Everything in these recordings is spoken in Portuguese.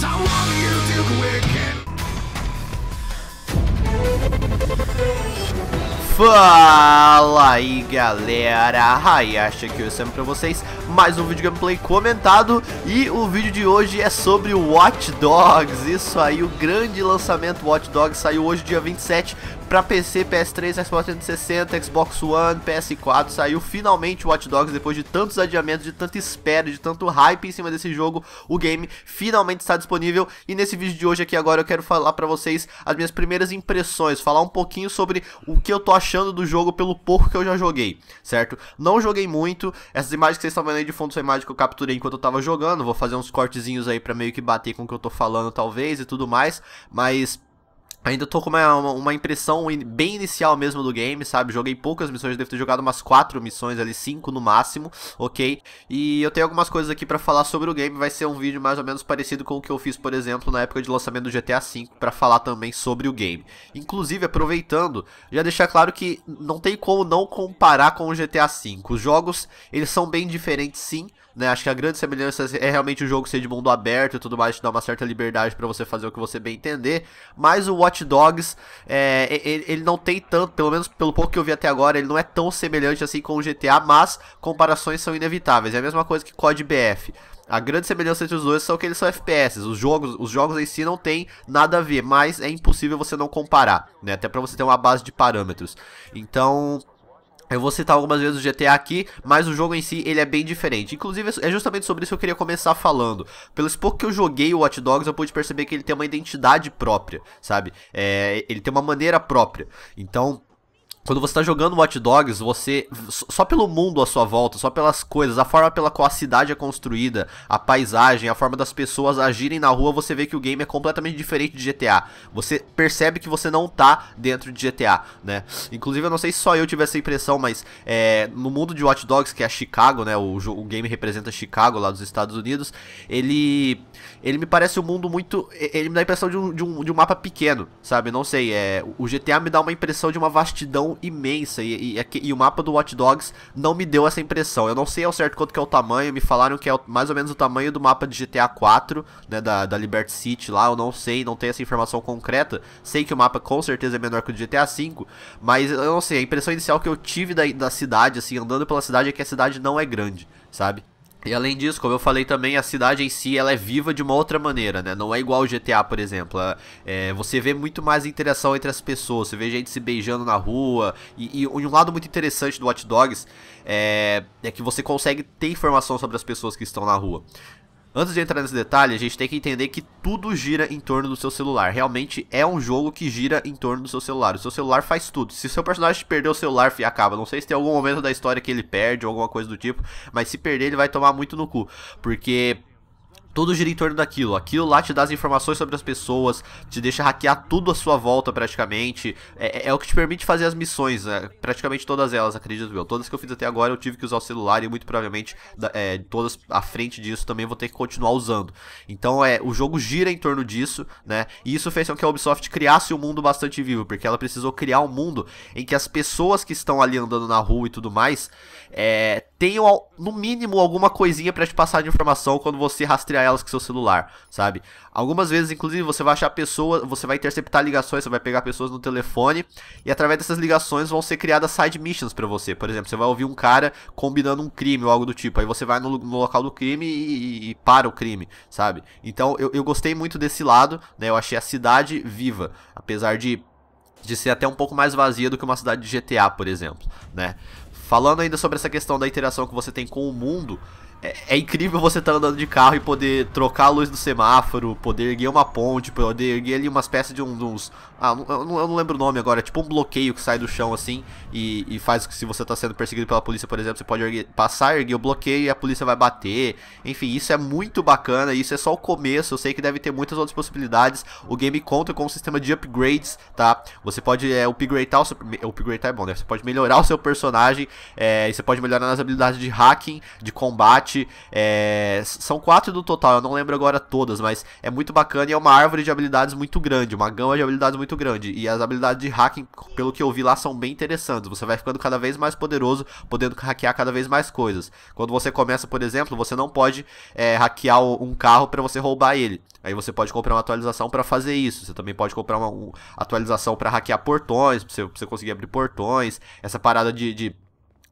I want you to quit. Fala aí galera, Hayashi aqui eu sempre pra vocês, mais um vídeo gameplay comentado E o vídeo de hoje é sobre o Watch Dogs, isso aí, o grande lançamento Watch Dogs Saiu hoje dia 27 pra PC, PS3, Xbox 360, Xbox One, PS4 Saiu finalmente o Watch Dogs depois de tantos adiamentos, de tanta espera, de tanto hype em cima desse jogo O game finalmente está disponível e nesse vídeo de hoje aqui agora eu quero falar pra vocês as minhas primeiras impressões Falar um pouquinho sobre o que eu tô achando achando do jogo pelo pouco que eu já joguei, certo? Não joguei muito, essas imagens que vocês estão vendo aí de fundo são imagens que eu capturei enquanto eu tava jogando, vou fazer uns cortezinhos aí para meio que bater com o que eu tô falando talvez e tudo mais, mas Ainda tô com uma, uma, impressão bem inicial mesmo do game, sabe? Joguei poucas missões, devo ter jogado umas 4 missões ali, 5 no máximo, ok? E eu tenho algumas coisas aqui para falar sobre o game, vai ser um vídeo mais ou menos parecido com o que eu fiz, por exemplo, na época de lançamento do GTA V, para falar também sobre o game. Inclusive, aproveitando, já deixar claro que não tem como não comparar com o GTA V. Os jogos, eles são bem diferentes sim, né? Acho que a grande semelhança é realmente o jogo ser de mundo aberto e tudo mais, te dar uma certa liberdade para você fazer o que você bem entender. Mas o Watch Dogs, é, ele, ele, não tem tanto, pelo menos pelo pouco que eu vi até agora, ele não é tão semelhante assim com o GTA, mas comparações são inevitáveis. É a mesma coisa que COD BF. A grande semelhança entre os dois são que eles são FPS. Os jogos, os jogos em si não tem nada a ver, mas é impossível você não comparar, né? Até para você ter uma base de parâmetros. Então, eu vou citar algumas vezes o GTA aqui, mas o jogo em si ele é bem diferente. Inclusive, é justamente sobre isso que eu queria começar falando. Pelos pouco que eu joguei o Watch Dogs, eu pude perceber que ele tem uma identidade própria, sabe? É, ele tem uma maneira própria. Então, quando você está jogando Watch Dogs, você só pelo mundo à sua volta, só pelas coisas, a forma pela qual a cidade é construída, a paisagem, a forma das pessoas agirem na rua, você vê que o game é completamente diferente de GTA. Você percebe que você não está dentro de GTA, né? Inclusive, eu não sei se só eu tive essa impressão, mas é, no mundo de Watch Dogs, que é Chicago, né? O, o game representa Chicago lá dos Estados Unidos. Ele ele me parece um mundo muito, ele me dá a impressão de um, de um, de um mapa pequeno, sabe? Não sei, é, o GTA me dá uma impressão de uma vastidão imensa e, e, e, o mapa do Watch Dogs não me deu essa impressão. Eu não sei ao certo quanto que é o tamanho, me falaram que é mais ou menos o tamanho do mapa de GTA 4, né, da, da Liberty City lá, eu não sei, não tenho essa informação concreta. Sei que o mapa com certeza é menor que o de GTA 5, mas eu não sei, a impressão inicial que eu tive da, da cidade, assim, andando pela cidade é que a cidade não é grande, sabe? E além disso, como eu falei também, a cidade em si ela é viva de uma outra maneira, né? Não é igual o GTA, por exemplo. É, você vê muito mais interação entre as pessoas, você vê gente se beijando na rua. E, e um lado muito interessante do Watch Dogs é, é que você consegue ter informação sobre as pessoas que estão na rua. Antes de entrar nesse detalhe, a gente tem que entender que tudo gira em torno do seu celular. Realmente é um jogo que gira em torno do seu celular. O seu celular faz tudo. Se o seu personagem perder o celular, fi, acaba. Não sei se tem algum momento da história que ele perde ou alguma coisa do tipo, mas se perder, ele vai tomar muito no cu. Porque tudo gira em torno daquilo. Aquilo lá te dá as informações sobre as pessoas, te deixa hackear tudo à sua volta praticamente. É, é, é o que te permite fazer as missões, né? praticamente todas elas, acredito eu. Todas que eu fiz até agora eu tive que usar o celular e muito provavelmente é, todas à frente disso também vou ter que continuar usando. Então é, o jogo gira em torno disso, né? E isso fez com que a Ubisoft criasse um mundo bastante vivo, porque ela precisou criar um mundo em que as pessoas que estão ali andando na rua e tudo mais é, tenham no mínimo alguma coisinha para te passar de informação quando você rastrear elas com seu celular, sabe? Algumas vezes, inclusive, você vai achar pessoas, você vai interceptar ligações, você vai pegar pessoas no telefone e através dessas ligações vão ser criadas side missions para você. Por exemplo, você vai ouvir um cara combinando um crime ou algo do tipo, aí você vai no, no local do crime e, e, e, para o crime, sabe? Então eu, eu gostei muito desse lado, né? Eu achei a cidade viva, apesar de de ser até um pouco mais vazia do que uma cidade de GTA, por exemplo, né? Falando ainda sobre essa questão da interação que você tem com o mundo, é, é, incrível você estar tá andando de carro e poder trocar a luz do semáforo, poder erguer uma ponte, poder erguer ali umas peças de uns. uns ah, eu não, eu não, lembro o nome agora, é tipo um bloqueio que sai do chão assim e, e faz que se você está sendo perseguido pela polícia, por exemplo, você pode erguer, passar, erguer o bloqueio e a polícia vai bater. Enfim, isso é muito bacana, isso é só o começo. Eu sei que deve ter muitas outras possibilidades. O game conta com um sistema de upgrades, tá? Você pode é, upgradear o seu. Upgradear é bom, né? Você pode melhorar o seu personagem, é, você pode melhorar nas habilidades de hacking, de combate combate. É... São quatro do total, eu não lembro agora todas, mas é muito bacana e é uma árvore de habilidades muito grande, uma gama de habilidades muito grande. E as habilidades de hacking, pelo que eu vi lá, são bem interessantes. Você vai ficando cada vez mais poderoso, podendo hackear cada vez mais coisas. Quando você começa, por exemplo, você não pode é, hackear um carro para você roubar ele. Aí você pode comprar uma atualização para fazer isso. Você também pode comprar uma, uma atualização para hackear portões, para você, pra você conseguir abrir portões. Essa parada de, de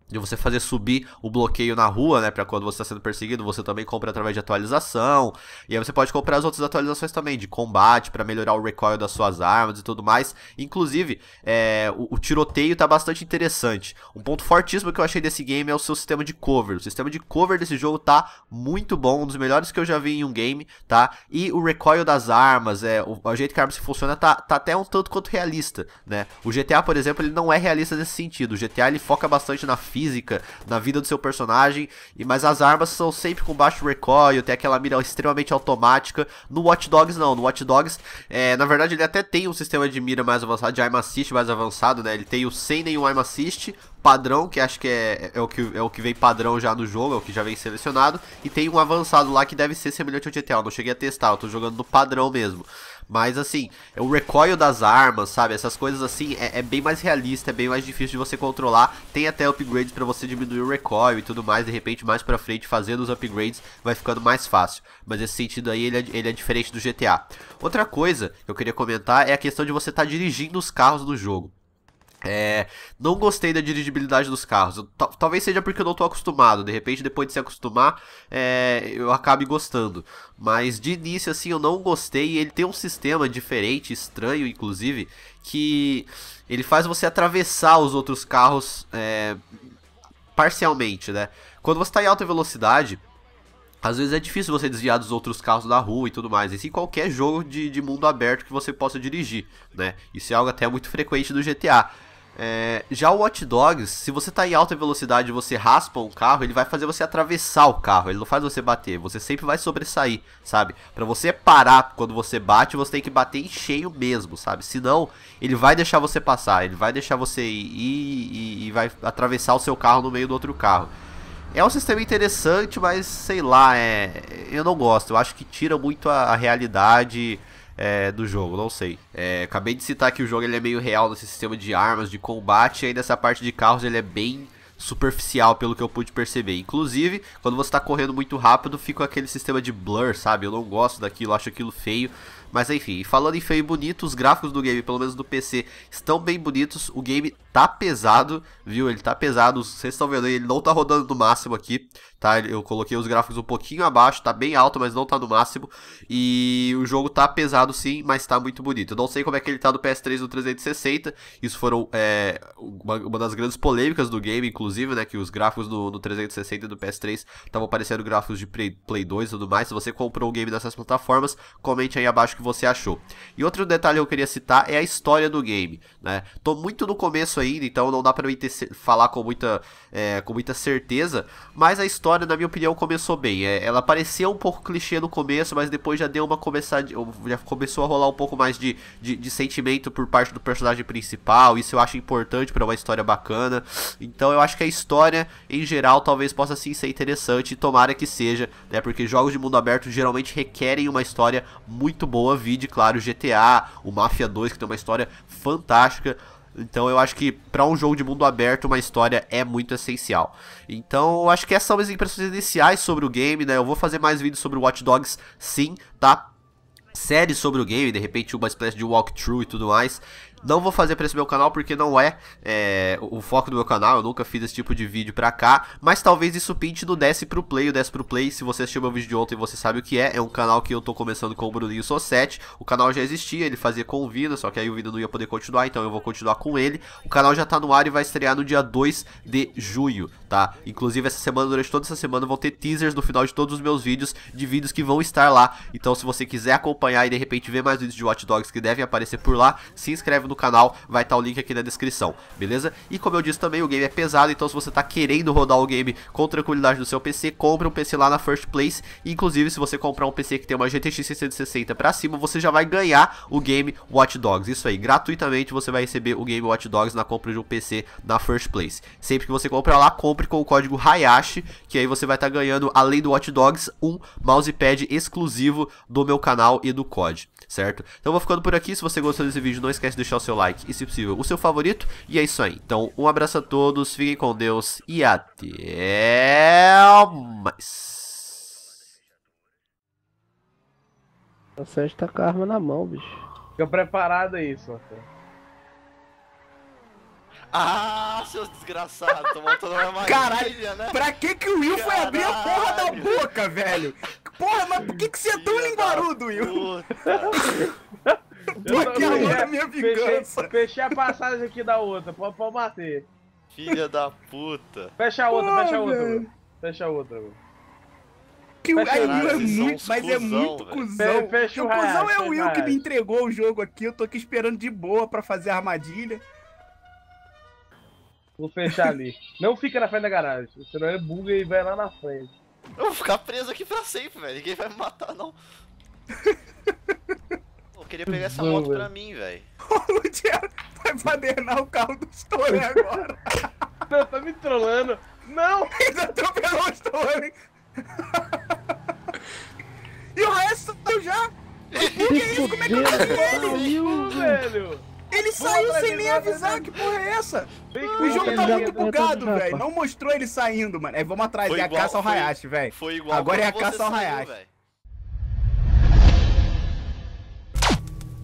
de você fazer subir o bloqueio na rua, né? Para quando você está sendo perseguido, você também compra através de atualização. E aí você pode comprar as outras atualizações também, de combate, para melhorar o recoil das suas armas e tudo mais. Inclusive, é, o, o, tiroteio tá bastante interessante. Um ponto fortíssimo que eu achei desse game é o seu sistema de cover. O sistema de cover desse jogo tá muito bom, um dos melhores que eu já vi em um game, tá? E o recoil das armas, é, o, o jeito que a arma se funciona tá, tá até um tanto quanto realista, né? O GTA, por exemplo, ele não é realista nesse sentido. O GTA ele foca bastante na física, na vida do seu personagem. E Mas as armas são sempre com baixo recoil, tem aquela mira extremamente automática. No Watch Dogs não, no Watch Dogs, é, na verdade ele até tem um sistema de mira mais avançado, de aim assist mais avançado, né? Ele tem o sem nenhum aim assist, padrão, que acho que é, é, o que é o que vem padrão já no jogo, é o que já vem selecionado, e tem um avançado lá que deve ser semelhante ao GTA, eu não cheguei a testar, eu tô jogando no padrão mesmo. Mas assim, o recoil das armas, sabe? Essas coisas assim é, é bem mais realista, é bem mais difícil de você controlar. Tem até upgrades para você diminuir o recoil e tudo mais. De repente, mais pra frente, fazendo os upgrades, vai ficando mais fácil. Mas esse sentido aí, ele é, ele é diferente do GTA. Outra coisa que eu queria comentar é a questão de você estar tá dirigindo os carros no jogo. É, não gostei da dirigibilidade dos carros. T talvez seja porque eu não estou acostumado. De repente, depois de se acostumar, é, eu acabe gostando. Mas de início, assim, eu não gostei. Ele tem um sistema diferente, estranho, inclusive, que ele faz você atravessar os outros carros é, parcialmente, né? Quando você está em alta velocidade, às vezes é difícil você desviar dos outros carros da rua e tudo mais. Isso em qualquer jogo de, de mundo aberto que você possa dirigir, né? Isso é algo até muito frequente no GTA. É, já o Watch Dogs, se você tá em alta velocidade e você raspa o carro, ele vai fazer você atravessar o carro, ele não faz você bater, você sempre vai sobressair, sabe? Para você parar quando você bate, você tem que bater em cheio mesmo, sabe? Senão, ele vai deixar você passar, ele vai deixar você ir, e vai atravessar o seu carro no meio do outro carro. É um sistema interessante, mas sei lá, é, eu não gosto, eu acho que tira muito a, a realidade é, do jogo, não sei. É, acabei de citar que o jogo ele é meio real nesse sistema de armas, de combate, e aí nessa parte de carros ele é bem superficial, pelo que eu pude perceber. Inclusive, quando você está correndo muito rápido, fica aquele sistema de blur, sabe? Eu não gosto daquilo, acho aquilo feio. Mas enfim, falando em feio e bonito, os gráficos do game, pelo menos do PC, estão bem bonitos. O game tá pesado, viu? Ele tá pesado, vocês estão vendo aí, ele não tá rodando no máximo aqui, tá? Eu coloquei os gráficos um pouquinho abaixo, tá bem alto, mas não tá no máximo. E o jogo tá pesado sim, mas tá muito bonito. Eu não sei como é que ele tá do PS3 no 360, isso foram é, uma, uma, das grandes polêmicas do game, inclusive, né? Que os gráficos no, no 360 e do PS3 estavam parecendo gráficos de Play, Play 2 e tudo mais. Se você comprou o um game dessas plataformas, comente aí abaixo o que você achou. E outro detalhe que eu queria citar é a história do game, né? Tô muito no começo aí ainda, então não dá pra mim ter, falar com muita, é, com muita certeza. Mas a história, na minha opinião, começou bem. É, ela parecia um pouco clichê no começo, mas depois já deu uma começada. Já começou a rolar um pouco mais de, de, de sentimento por parte do personagem principal. Isso eu acho importante para uma história bacana. Então eu acho que a história, em geral, talvez possa sim ser interessante. E tomara que seja, né? Porque jogos de mundo aberto geralmente requerem uma história muito boa. Vide, claro, GTA, o Mafia 2, que tem uma história fantástica. Então eu acho que para um jogo de mundo aberto uma história é muito essencial. Então eu acho que essas são as impressões iniciais sobre o game, né? Eu vou fazer mais vídeos sobre Watch Dogs sim, tá? Série sobre o game, de repente uma espécie de walkthrough e tudo mais. Não vou fazer para esse meu canal porque não é, é, o foco do meu canal. Eu nunca fiz esse tipo de vídeo pra cá. Mas talvez isso pinte no Desce Pro Play. O Desce Pro Play, se você assistiu meu vídeo de ontem, você sabe o que é. É um canal que eu tô começando com o Bruninho Sossete. O canal já existia, ele fazia com o Vina, só que aí o Vina não ia poder continuar, então eu vou continuar com ele. O canal já tá no ar e vai estrear no dia 2 de junho, tá? Inclusive essa semana, durante toda essa semana, vão ter teasers no final de todos os meus vídeos, de vídeos que vão estar lá. Então se você quiser acompanhar e de repente ver mais vídeos de Watch Dogs que devem aparecer por lá, se inscreve no do canal, vai estar tá o link aqui na descrição, beleza? E como eu disse também, o game é pesado, então se você está querendo rodar o game com tranquilidade no seu PC, compre um PC lá na First Place, inclusive se você comprar um PC que tem uma GTX 660 para cima, você já vai ganhar o game Watch Dogs, isso aí, gratuitamente você vai receber o game Watch Dogs na compra de um PC na First Place. Sempre que você comprar lá, compre com o código Hayashi, que aí você vai estar tá ganhando, além do Watch Dogs, um mousepad exclusivo do meu canal e do COD certo? Então vou ficando por aqui, se você gostou desse vídeo não esquece de deixar o seu like e se possível o seu favorito, e é isso aí. Então um abraço a todos, fiquem com Deus e até mais. O Sérgio tá com a arma na mão, bicho. Fica preparado aí, Sotão. Ah, seus desgraçados, toda a minha armadilha, Caralho, né? pra que que o Will Caralho. foi abrir a porra da boca, velho? porra, mas por que, que você é tão linguarudo, Will? Porque a é minha vingança. Fechei, fechei, a passagem aqui da outra, pode, pode bater. Filha da puta. Fecha a outra, oh, fecha a outra, mano. Fecha a outra, Que o Will é muito, mas é cuzão, é muito véio. cuzão. Fecha o, o cuzão é o Will que me entregou o jogo aqui, eu tô aqui esperando de boa pra fazer a armadilha. Vou fechar ali. Não fica na frente da garagem, senão ele buga e vai lá na frente. Eu vou ficar preso aqui pra sempre, velho. Ninguém vai me matar, não. Eu queria pegar essa moto pra mim, velho. O Ludiano vai badernar o carro do Stone agora. Não, tá me trollando. Não! Ele atropelou o Stone. e o resto já? O que isso? Como é que eu não vi ele? velho? Ele saiu sem nem avisar, que porra é essa? O jogo tá muito bugado, velho. Não mostrou ele saindo, mano. É, vamos atrás, é a caça ao Hayashi, velho. Agora é a caça ao Hayashi.